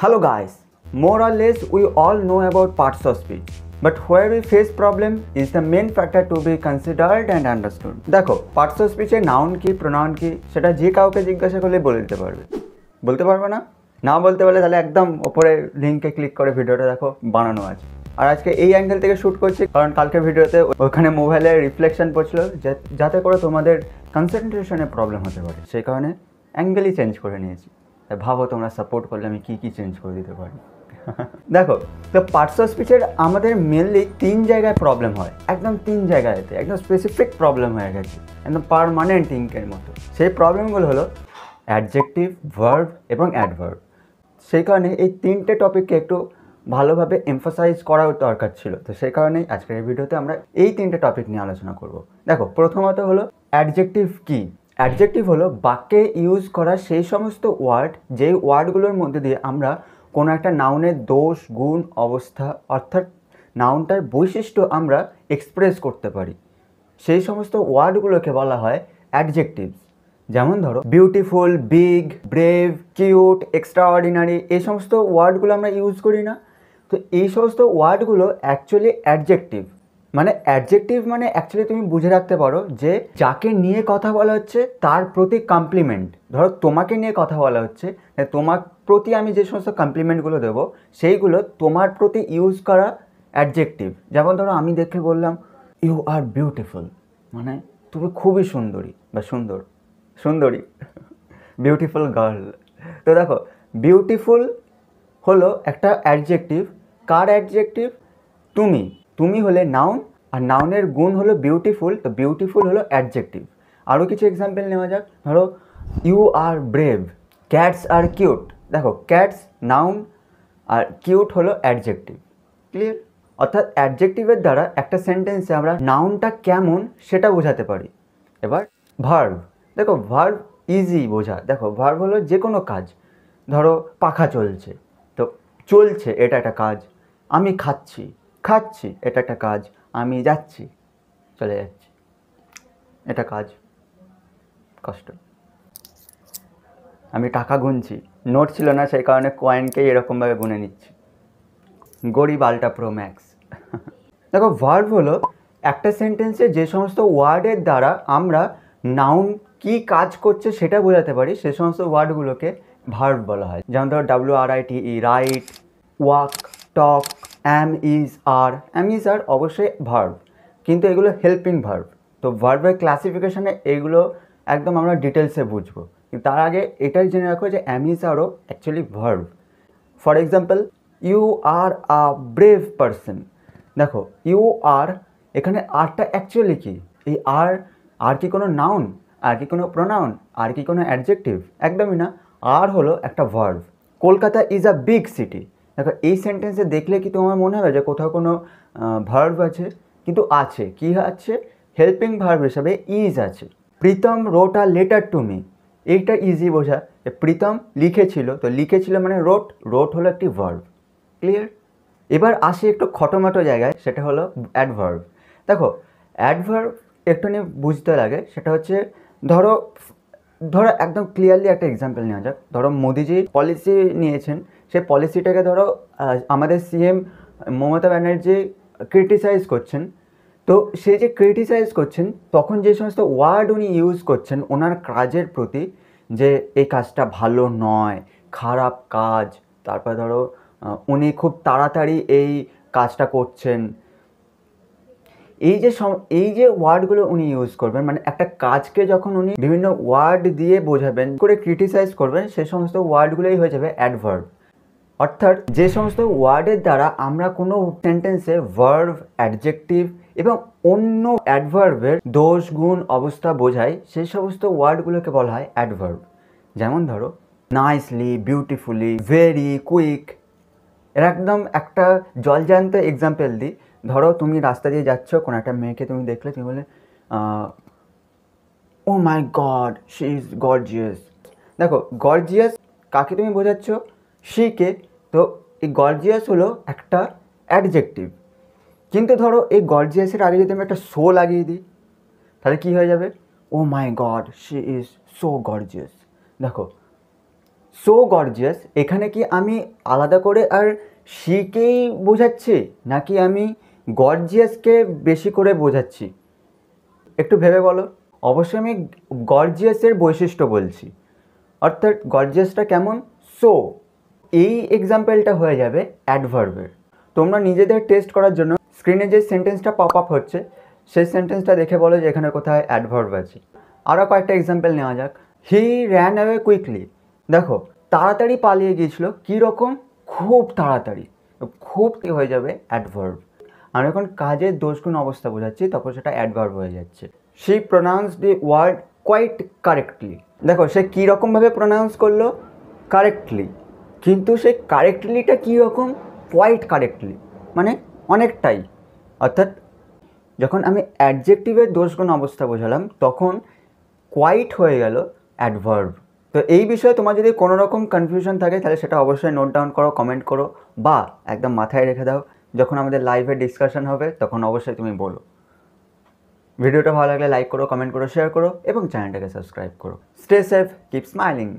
Hello guys, more or less we all know about parts of speech. But where we face problem is the main factor to be considered and understood. দেখো parts of স্পিচে noun কি pronoun কি সেটা যে কাউকে জিজ্ঞাসা করলে বলে দিতে পারবে বলতে পারবে না না বলতে পারলে তাহলে একদম ওপরে লিঙ্কে ক্লিক করে ভিডিওটা দেখো বানানো আছে আর আজকে এই অ্যাঙ্গেল থেকে শ্যুট করছি কারণ কালকে ভিডিওতে ওখানে মোবাইলে রিফ্লেকশন পড়ছিল যাতে করে তোমাদের কনসেন্ট্রেশনে প্রবলেম হতে পারে সেই কারণে অ্যাঙ্গেলই চেঞ্জ করে নিয়েছি তাই ভাবো তোমরা সাপোর্ট করলে আমি কী কী চেঞ্জ করে দিতে পারি দেখো তো পার্টস অফ স্পিচের আমাদের মেনলি তিন জায়গায় প্রবলেম হয় একদম তিন জায়গায়তে একদম স্পেসিফিক প্রবলেম হয়ে গেছে একদম পারমানেন্ট ইঙ্কের মতো সেই প্রবলেমগুলো হলো অ্যাডজেক্টিভ ভার্ব এবং অ্যাডভার্ব সেই কারণে এই তিনটে টপিককে একটু ভালোভাবে এমফোসাইজ করাও দরকার ছিল তো সেই কারণেই আজকের এই ভিডিওতে আমরা এই তিনটে টপিক নিয়ে আলোচনা করব দেখো প্রথমত হলো অ্যাডজেক্টিভ কী অ্যাডজেক্টিভ হলো বাক্যে ইউজ করা সেই সমস্ত ওয়ার্ড যেই ওয়ার্ডগুলোর মধ্যে দিয়ে আমরা কোনো একটা নাউনের দোষ গুণ অবস্থা অর্থাৎ নাউনটার বৈশিষ্ট্য আমরা এক্সপ্রেস করতে পারি সেই সমস্ত ওয়ার্ডগুলোকে বলা হয় অ্যাডজেক্টিভস যেমন ধরো beautiful big brave cute extraordinary এই সমস্ত ওয়ার্ডগুলো আমরা ইউজ করি না তো এই সমস্ত ওয়ার্ডগুলো অ্যাকচুয়ালি অ্যাডজেক্টিভ মানে অ্যাডজেক্টিভ মানে অ্যাকচুয়ালি তুমি বুঝে রাখতে পারো যে যাকে নিয়ে কথা বলা হচ্ছে তার প্রতি কমপ্লিমেন্ট ধরো তোমাকে নিয়ে কথা বলা হচ্ছে তোমার প্রতি আমি যে সমস্ত কমপ্লিমেন্টগুলো দেবো সেইগুলো তোমার প্রতি ইউজ করা অ্যাডজেক্টিভ যেমন ধরো আমি দেখে বললাম ইউ আর বিউটিফুল মানে তুমি খুবই সুন্দরী বা সুন্দর সুন্দরী বিউটিফুল গার্ল তো দেখো বিউটিফুল হলো একটা অ্যাডজেক্টিভ কার অ্যাডজেক্টিভ তুমি তুমি হলে নাউন আর নাউনের গুণ হলো বিউটিফুল তো বিউটিফুল হলো অ্যাডজেক্টিভ আরও কিছু এক্সাম্পল নেওয়া যাক ধরো you are brave cats are cute দেখো ক্যাটস নাউন আর কিউট হলো অ্যাডজেক্টিভ ক্লিয়ার অর্থাৎ অ্যাডজেক্টিভের দ্বারা একটা সেন্টেন্সে আমরা নাউনটা কেমন সেটা বোঝাতে পারি এবার ভার্ভ দেখো ভার্ভ ইজি বোঝা দেখো ভার্ভ হলো যে কোনো কাজ ধরো পাখা চলছে তো চলছে এটা একটা কাজ আমি খাচ্ছি খাচ্ছি এটা একটা কাজ আমি যাচ্ছি চলে যাচ্ছি এটা কাজ কষ্ট আমি টাকা গুনছি নোট ছিল না সেই কারণে কয়েনকেই এরকমভাবে গুনে নিচ্ছি গরিব আলটা প্রো ম্যাক্স দেখো ভার্ব হলো একটা সেন্টেন্সে যে সমস্ত ওয়ার্ডের দ্বারা আমরা নাউন কি কাজ করছে সেটা বোঝাতে পারি সে সমস্ত ওয়ার্ডগুলোকে ভার্ব বলা হয় যেমন ধরো W R I T E write walk talk am is are am is are অবশ্যই ভার্ব কিন্তু এগুলো হেল্পিং ভার্ব তো ভার্বের ক্লাসিফিকেশানে এগুলো একদম আমরা ডিটেলসে বুঝবো তার আগে এটাই জেনে রাখো যে অ্যাম ইজ আরও actually verb for example you are a brave person দেখো ইউ আর এখানে আরটা অ্যাকচুয়ালি কি এই আর আর কি কোনো নাউন আর কি কোনো প্রোনাউন আর কি কোনো অ্যাডজেক্টিভ একদমই না আর হলো একটা verb Kolkata is a big city দেখো এই সেন্টেন্সে দেখলে কি তোমার মনে হবে যে কোথাও কোনো ভার্ব আছে কিন্তু আছে কি আছে হেল্পিং ভার্ব হিসাবে ইজ আছে Pritam wrote a letter to me এইটা ইজি বোঝা প্রীতম লিখেছিল তো লিখেছিল মানে রোট রোট হলো একটি ভার্ব ক্লিয়ার এবার আসি একটু খটোমাটো জায়গায় সেটা হলো অ্যাডভার্ব দেখো অ্যাডভার্ব একটু নিয়ে বুঝতে লাগে সেটা হচ্ছে ধরো ধরো একদম ক্লিয়ারলি একটা এক্সাম্পল নেওয়া যাক ধরো মোদিজি পলিসি নিয়েছেন সেই পলিসিটাকে ধরো আমাদের সিএম মমতা ব্যানার্জি ক্রিটিসাইজ করছেন তো সে যে ক্রিটিসাইজ করছেন তখন যে সমস্ত ওয়ার্ড উনি ইউজ করছেন ওনার কাজের প্রতি যে এই কাজটা ভালো নয় খারাপ কাজ তারপর ধরো উনি খুব তাড়াতাড়ি এই কাজটা করছেন এই যে এই যে ওয়ার্ডগুলো উনি ইউজ করবেন মানে একটা কাজকে যখন উনি বিভিন্ন ওয়ার্ড দিয়ে বোঝাবেন করে ক্রিটিসাইজ করবেন সে সমস্ত ওয়ার্ডগুলোই হয়ে যাবে অ্যাডভার্ব অর্থাৎ যে সমস্ত ওয়ার্ডের দ্বারা আমরা কোনো সেন্টেন্সে ভার্ভ অ্যাডজেক্টিভ এবং অন্য অ্যাডভার্ভের দোষ গুণ অবস্থা বোঝাই সেই সমস্ত ওয়ার্ডগুলোকে বলা হয় অ্যাডভার্ভ যেমন ধরো নাইসলি বিউটিফুলি ভেরি কুইক এর একদম একটা জলজান্ত এক্সাম্পল দিই ধরো তুমি রাস্তা দিয়ে যাচ্ছ কোনো একটা মেয়েকে তুমি দেখলে তুমি বলে oh my god she is gorgeous দেখো গর্জিয়াস কাকে তুমি বোঝাচ্ছ শিকে তো এই গর্জিয়াস হলো একটা অ্যাডজেক্টিভ কিন্তু ধরো এই গর্জিয়াসের আগে যদি আমি একটা শো লাগিয়ে দিই তাহলে কী হয়ে যাবে oh my god she is so gorgeous দেখো সো গর্জিয়াস এখানে কি আমি আলাদা করে আর শিকেই বোঝাচ্ছি নাকি আমি গর্জিয়াসকে বেশি করে বোঝাচ্ছি একটু ভেবে বলো অবশ্যই আমি গর্জিয়াসের বৈশিষ্ট্য বলছি অর্থাৎ গর্জিয়াসটা কেমন সো এই এক্সাম্পলটা হয়ে যাবে অ্যাডভার্বের তোমরা নিজেদের টেস্ট করার জন্য স্ক্রিনে যে সেন্টেন্সটা পপ আপ হচ্ছে সেই সেন্টেন্সটা দেখে বলো যে এখানে কোথায় অ্যাডভার্ব আছে আরও কয়েকটা এক্সাম্পল নেওয়া যাক হি র্যান অ্যাওয়ে কুইকলি দেখো তাড়াতাড়ি পালিয়ে গিয়েছিলো কীরকম খুব তাড়াতাড়ি খুব হয়ে যাবে অ্যাডভার্ব আমি এখন কাজের দোষগুণ অবস্থা বোঝাচ্ছি তখন সেটা অ্যাডভার্ব হয়ে যাচ্ছে she pronounces the word quite correctly দেখো সে কীরকমভাবে প্রোনাউন্স করলো কারেক্টলি কিন্তু সেই কারেক্টলিটা কী রকম কোয়াইট কারেক্টলি মানে অনেকটাই অর্থাৎ যখন আমি অ্যাডজেক্টিভের দোষগুণ অবস্থা বোঝালাম তখন কোয়াইট হয়ে গেল অ্যাডভার্ব তো এই বিষয়ে তোমার যদি কোনো রকম কনফিউশন থাকে তাহলে সেটা অবশ্যই নোট ডাউন করো কমেন্ট করো বা একদম মাথায় রেখে দাও যখন আমাদের লাইভে ডিসকাশন হবে তখন অবশ্যই তুমি বলো ভিডিওটা ভালো লাগলে লাইক করো কমেন্ট করো শেয়ার করো এবং চ্যানেলটাকে সাবস্ক্রাইব করো স্টে সেফ কিপ স্মাইলিং